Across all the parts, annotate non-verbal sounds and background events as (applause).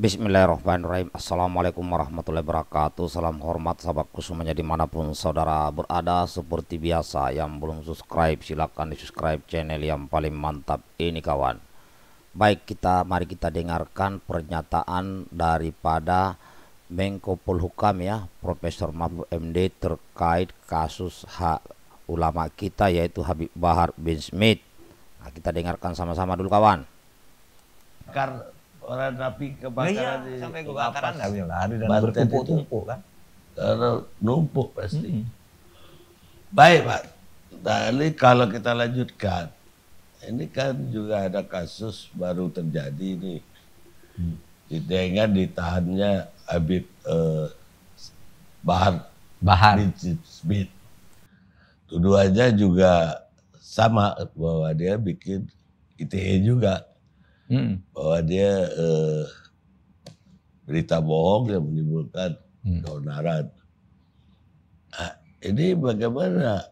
Bismillahirrahmanirrahim Assalamualaikum warahmatullahi wabarakatuh Salam hormat sahabatku semuanya dimanapun saudara berada Seperti biasa yang belum subscribe silahkan di subscribe channel yang paling mantap ini kawan Baik kita mari kita dengarkan pernyataan daripada Menko Polhukam ya Profesor Mahfud MD terkait kasus hak ulama kita yaitu Habib Bahar bin Smith nah, Kita dengarkan sama-sama dulu kawan orang rapi kebakaran iya, iya, di sampai kebakaran nggak bisa lari dan bertumpuk-tumpuk kan karena numpuk pasti hmm. baik pak tadi nah, kalau kita lanjutkan ini kan juga ada kasus baru terjadi ini hmm. ingat ditahannya Habib eh, Bahar Bahar Smith tuduhannya juga sama bahwa dia bikin ITE juga Hmm. Bahwa dia eh, berita bohong yang menimbulkan hmm. keonaran. Nah, ini bagaimana?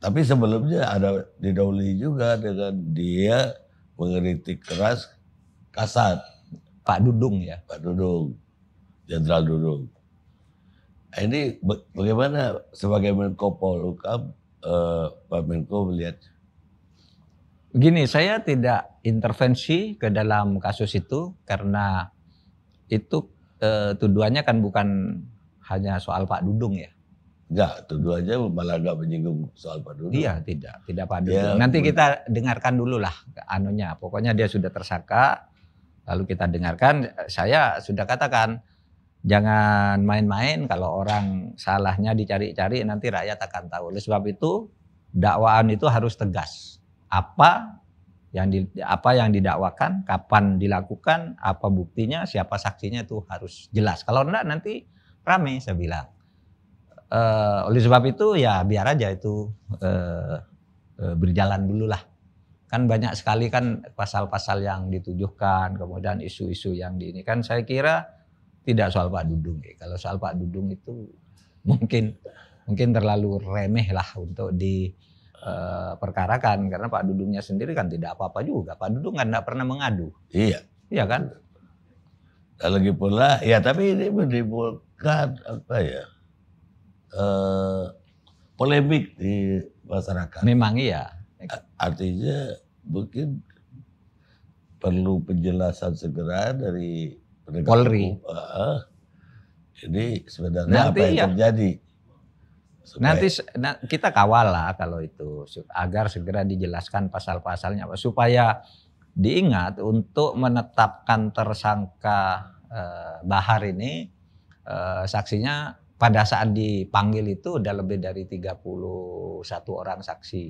Tapi sebelumnya ada didahului juga dengan dia mengkritik keras Kasat. Pak Dudung ya? Pak Dudung, Jenderal Dudung. Nah, ini bagaimana sebagai Menko Polhukam, eh, Pak Menko melihat Gini, saya tidak intervensi ke dalam kasus itu karena itu e, tuduhannya kan bukan hanya soal Pak Dudung ya. Enggak, tuduhannya malah enggak menyinggung soal Pak Dudung. Iya, tidak, tidak Pak Dudung. Ya, Nanti kita dengarkan dulu lah anunya. Pokoknya dia sudah tersangka, lalu kita dengarkan. Saya sudah katakan, jangan main-main kalau orang salahnya dicari-cari nanti rakyat akan tahu. Oleh sebab itu dakwaan itu harus tegas apa yang di, apa yang didakwakan, kapan dilakukan, apa buktinya, siapa saksinya itu harus jelas. Kalau enggak nanti rame saya bilang. Uh, oleh sebab itu ya biar aja itu uh, uh, berjalan dulu lah. Kan banyak sekali kan pasal-pasal yang ditujukan kemudian isu-isu yang di ini kan saya kira tidak soal Pak Dudung. Ya. Kalau soal Pak Dudung itu mungkin mungkin terlalu remeh lah untuk di Eh, perkarakan karena Pak Dudungnya sendiri kan tidak apa-apa juga. Pak Dudung kan tidak pernah mengadu. Iya. Iya kan? Lagi pula ya tapi ini menimbulkan apa ya? Uh, polemik di masyarakat. Memang iya. Artinya mungkin perlu penjelasan segera dari Polri. Uh, ini sebenarnya Nanti apa yang iya. terjadi? Supaya... Nanti nah, kita kawal lah kalau itu agar segera dijelaskan pasal-pasalnya supaya diingat untuk menetapkan tersangka eh, Bahar ini eh, saksinya pada saat dipanggil itu udah lebih dari 31 orang saksi.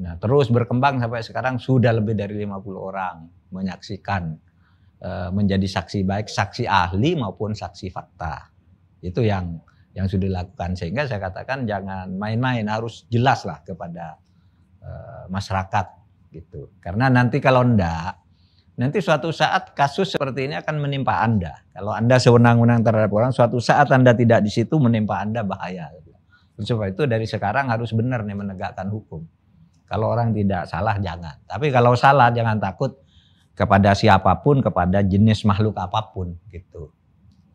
Nah, terus berkembang sampai sekarang sudah lebih dari 50 orang menyaksikan eh, menjadi saksi baik saksi ahli maupun saksi fakta. Itu yang yang sudah dilakukan sehingga saya katakan jangan main-main harus jelas lah kepada uh, masyarakat gitu karena nanti kalau enggak nanti suatu saat kasus seperti ini akan menimpa anda kalau anda sewenang-wenang terhadap orang suatu saat anda tidak di situ menimpa anda bahaya sebab itu dari sekarang harus benar nih menegakkan hukum kalau orang tidak salah jangan tapi kalau salah jangan takut kepada siapapun kepada jenis makhluk apapun gitu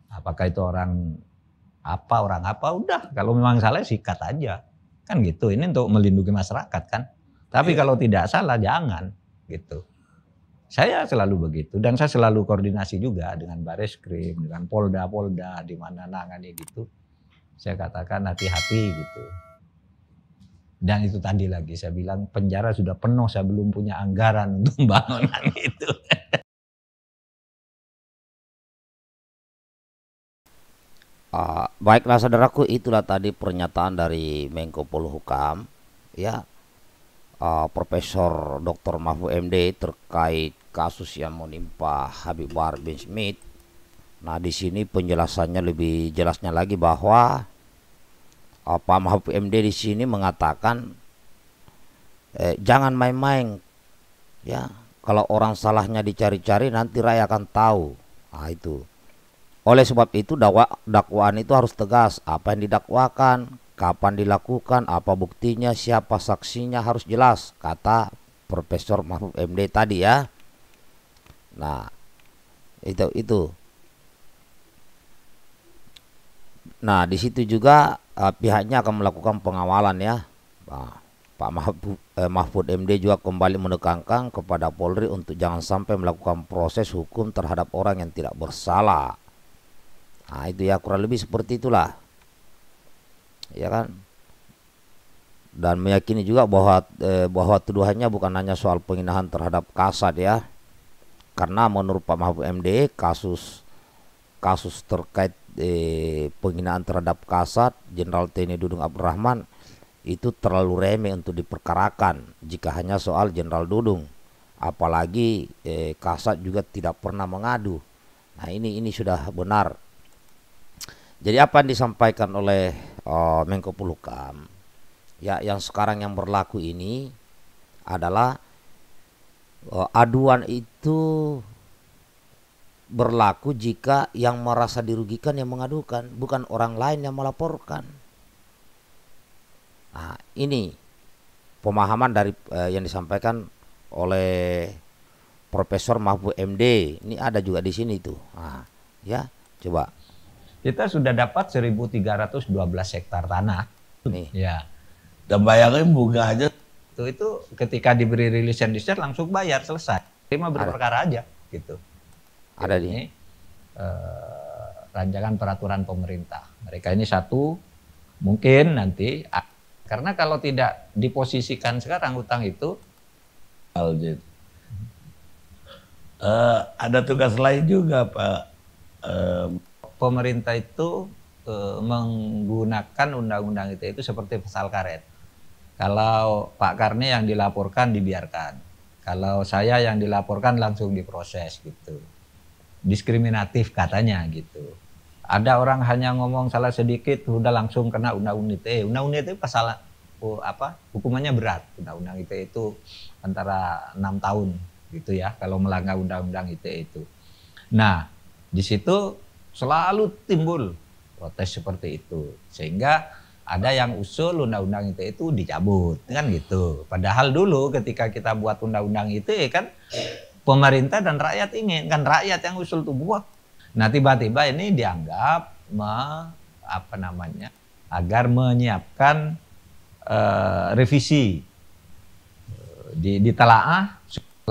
apakah itu orang apa orang apa udah kalau memang salah sikat aja kan gitu ini untuk melindungi masyarakat kan tapi ya. kalau tidak salah jangan gitu saya selalu begitu dan saya selalu koordinasi juga dengan baris krim dengan polda polda di mana nangani gitu saya katakan hati-hati gitu dan itu tadi lagi saya bilang penjara sudah penuh saya belum punya anggaran (laughs) untuk bangunan itu Uh, ah, baiklah saudaraku itulah tadi pernyataan dari Menko Polhukam ya uh, Profesor Dr. Mahfud MD terkait kasus yang menimpa Habib Bahar bin Smith. Nah di sini penjelasannya lebih jelasnya lagi bahwa uh, Pak Mahfud MD di sini mengatakan eh, jangan main-main ya kalau orang salahnya dicari-cari nanti rakyat akan tahu. Ah itu. Oleh sebab itu dakwa, dakwaan itu harus tegas apa yang didakwakan, kapan dilakukan, apa buktinya, siapa saksinya harus jelas, kata Profesor Mahfud MD tadi ya. Nah, itu itu. Nah, di situ juga eh, pihaknya akan melakukan pengawalan ya. Nah, Pak Mahfud, eh, Mahfud MD juga kembali menekankan kepada Polri untuk jangan sampai melakukan proses hukum terhadap orang yang tidak bersalah. Nah, itu ya kurang lebih seperti itulah. Ya kan? Dan meyakini juga bahwa eh, bahwa tuduhannya bukan hanya soal penginahan terhadap kasat ya. Karena menurut Pak Mahfud MD kasus kasus terkait eh, penghinaan terhadap kasat Jenderal TNI Dudung Abdurrahman itu terlalu remeh untuk diperkarakan jika hanya soal Jenderal Dudung apalagi eh, kasat juga tidak pernah mengadu nah ini ini sudah benar jadi apa yang disampaikan oleh uh, Menko Polhukam ya yang sekarang yang berlaku ini adalah uh, aduan itu berlaku jika yang merasa dirugikan yang mengadukan bukan orang lain yang melaporkan. Nah, ini pemahaman dari uh, yang disampaikan oleh Profesor Mahfud MD. Ini ada juga di sini tuh. Nah, ya, coba kita sudah dapat 1.312 hektar tanah. Nih. (laughs) Ya. Dan bayangin bunga aja. Itu, itu ketika diberi rilis and discharge langsung bayar selesai. Terima berperkara aja gitu. Ada di ini eh, rancangan peraturan pemerintah. Mereka ini satu mungkin nanti karena kalau tidak diposisikan sekarang utang itu Aljit. Uh, eh, ada tugas lain juga Pak. Uh, pemerintah itu e, menggunakan undang-undang ITE itu seperti pasal karet. Kalau Pak Karni yang dilaporkan dibiarkan. Kalau saya yang dilaporkan langsung diproses gitu. Diskriminatif katanya gitu. Ada orang hanya ngomong salah sedikit udah langsung kena undang-undang ITE. Undang-undang e ITE pasal oh, apa? Hukumannya berat. Undang-undang ITE itu antara 6 tahun gitu ya kalau melanggar undang-undang ITE itu. Nah, di situ Selalu timbul protes seperti itu. Sehingga ada yang usul undang-undang ITE itu dicabut kan gitu. Padahal dulu ketika kita buat undang-undang ya kan pemerintah dan rakyat ingin kan rakyat yang usul tuh buat. Nah tiba-tiba ini dianggap me, apa namanya agar menyiapkan uh, revisi eh, di telaah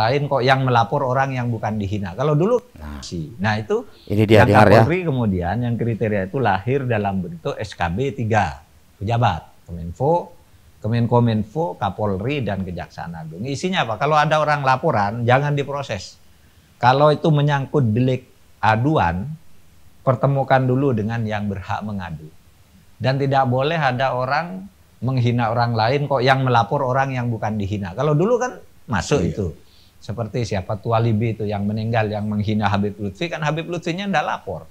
lain kok yang melapor orang yang bukan dihina. Kalau dulu nah, Nah, itu ini dia yang ya. Kapolri ya. kemudian yang kriteria itu lahir dalam bentuk SKB 3 pejabat Kominfo, Kemenkominfo, Kapolri dan Kejaksaan Agung. Isinya apa? Kalau ada orang laporan jangan diproses. Kalau itu menyangkut delik aduan, pertemukan dulu dengan yang berhak mengadu. Dan tidak boleh ada orang menghina orang lain kok yang melapor orang yang bukan dihina. Kalau dulu kan masuk iya. itu. Seperti siapa Libi itu yang meninggal yang menghina Habib Lutfi kan Habib Lutfinya tidak lapor.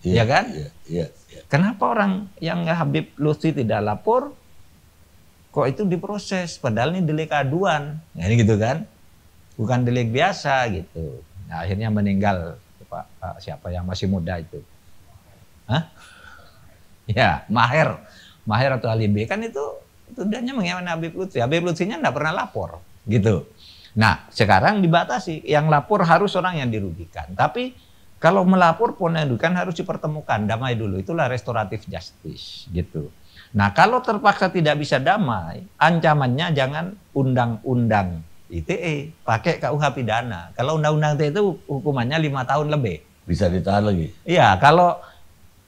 Yeah, ya iya kan? Yeah, yeah, yeah. Kenapa orang yang Habib Lutfi tidak lapor kok itu diproses padahal ini delik aduan. Ya ini gitu kan. Bukan delik biasa gitu. Nah, akhirnya meninggal Pak, Pak siapa yang masih muda itu. Hah? Ya, Maher. Maher atau Alibi kan itu tuduhannya mengenai Habib Lutfi. Habib Lutfinya tidak pernah lapor gitu. Nah, sekarang dibatasi. Yang lapor harus orang yang dirugikan. Tapi kalau melapor pun yang dirugikan harus dipertemukan, damai dulu. Itulah restoratif justice gitu. Nah, kalau terpaksa tidak bisa damai, ancamannya jangan undang-undang ITE, pakai KUH pidana. Kalau undang-undang ITE itu hukumannya lima tahun lebih. Bisa ditahan lagi. Iya, kalau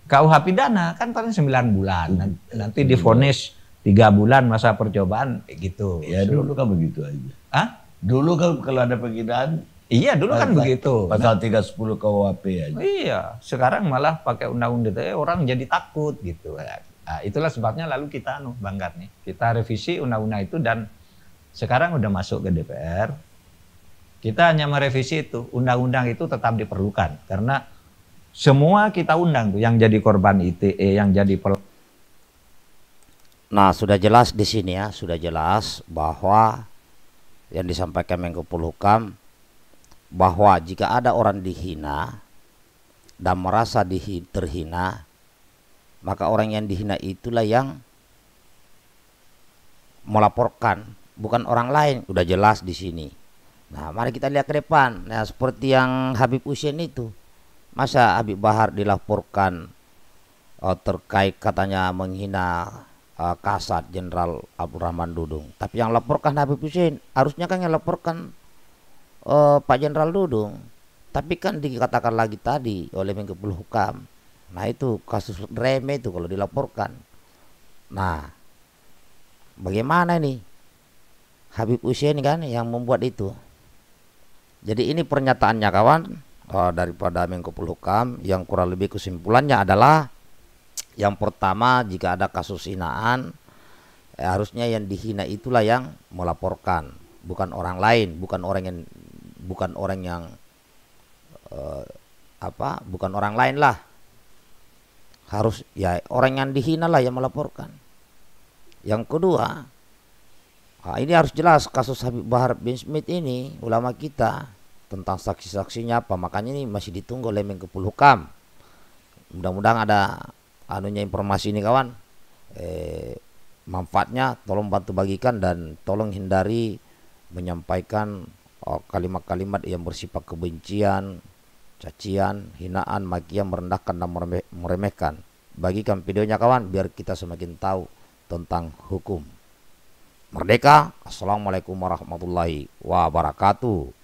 KUH pidana kan paling sembilan bulan. Nanti difonis tiga bulan masa percobaan gitu. Ya dulu kan begitu aja. Hah? Dulu kan kalau ada penghinaan Iya dulu kan begitu. Pasal 310 KUHP aja oh Iya, sekarang malah pakai undang-undang ITE eh, orang jadi takut gitu. Nah, itulah sebabnya lalu kita anu banggar nih. Kita revisi undang-undang itu dan sekarang udah masuk ke DPR. Kita hanya merevisi itu. Undang-undang itu tetap diperlukan karena semua kita undang tuh yang jadi korban ITE, yang jadi pel Nah, sudah jelas di sini ya, sudah jelas bahwa yang disampaikan Menko Polhukam bahwa jika ada orang dihina dan merasa terhina maka orang yang dihina itulah yang melaporkan bukan orang lain udah jelas di sini nah mari kita lihat ke depan nah seperti yang Habib Usin itu masa Habib Bahar dilaporkan oh, terkait katanya menghina Eh, Kasat Jenderal Abdurrahman Dudung. Tapi yang laporkan Habib Hussein, harusnya kan yang laporkan uh, Pak Jenderal Dudung. Tapi kan dikatakan lagi tadi oleh Menko Polhukam. Nah itu kasus remeh itu kalau dilaporkan. Nah bagaimana ini Habib Hussein kan yang membuat itu. Jadi ini pernyataannya kawan uh, daripada Menko Polhukam yang kurang lebih kesimpulannya adalah yang pertama jika ada kasus hinaan eh, harusnya yang dihina itulah yang melaporkan, bukan orang lain, bukan orang yang bukan orang yang eh, apa? bukan orang lain lah. Harus ya orang yang dihina lah yang melaporkan. Yang kedua, nah ini harus jelas kasus Habib Bahar bin Smith ini ulama kita tentang saksi-saksinya apa makanya ini masih ditunggu oleh Menkepulhukam Mudah-mudahan ada anunya informasi ini kawan eh, manfaatnya tolong bantu bagikan dan tolong hindari menyampaikan oh, kalimat-kalimat oh, yang bersifat kebencian cacian hinaan makian merendahkan dan meremehkan bagikan videonya kawan biar kita semakin tahu tentang hukum merdeka assalamualaikum warahmatullahi wabarakatuh